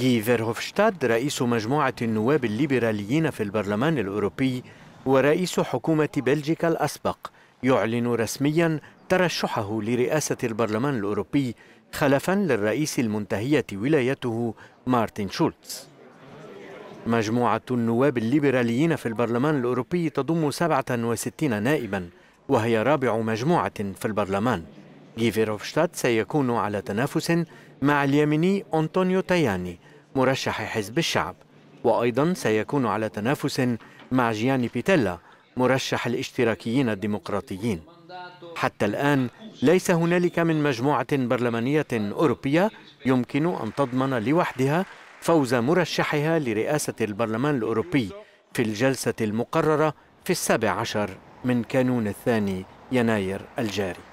جي فيرهوفشتاد رئيس مجموعة النواب الليبراليين في البرلمان الأوروبي ورئيس حكومة بلجيكا الأسبق يعلن رسميا ترشحه لرئاسة البرلمان الأوروبي خلفا للرئيس المنتهية ولايته مارتن شولتز مجموعة النواب الليبراليين في البرلمان الأوروبي تضم 67 نائبا وهي رابع مجموعة في البرلمان جيفيروفشتات سيكون على تنافس مع اليميني أنطونيو تاياني مرشح حزب الشعب وأيضا سيكون على تنافس مع جياني بيتيلا مرشح الاشتراكيين الديمقراطيين حتى الآن ليس هنالك من مجموعة برلمانية أوروبية يمكن أن تضمن لوحدها فوز مرشحها لرئاسة البرلمان الأوروبي في الجلسة المقررة في السابع عشر من كانون الثاني يناير الجاري